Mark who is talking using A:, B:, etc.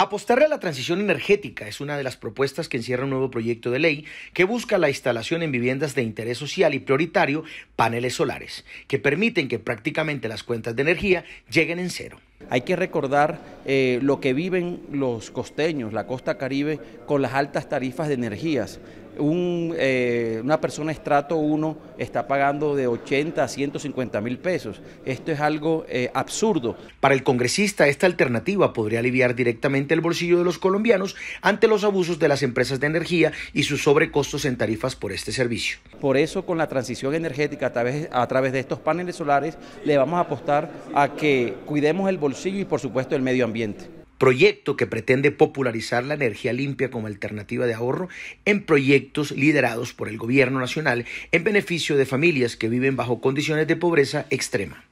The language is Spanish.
A: Apostarle a la transición energética es una de las propuestas que encierra un nuevo proyecto de ley que busca la instalación en viviendas de interés social y prioritario paneles solares, que permiten que
B: prácticamente las cuentas de energía lleguen en cero. Hay que recordar eh, lo que viven los costeños, la costa caribe, con las altas tarifas de energías. Un, eh, una persona estrato uno está pagando de 80 a 150 mil pesos. Esto es algo eh, absurdo. Para el congresista, esta alternativa podría aliviar directamente el bolsillo de los
A: colombianos ante los abusos de las empresas de energía y sus sobrecostos en tarifas
B: por este servicio. Por eso, con la transición energética a través de estos paneles solares, le vamos a apostar a que cuidemos el bolsillo y, por supuesto, el medio ambiente proyecto que pretende popularizar la energía limpia como alternativa de ahorro en proyectos liderados
A: por el gobierno nacional en beneficio de familias que viven bajo condiciones de pobreza extrema.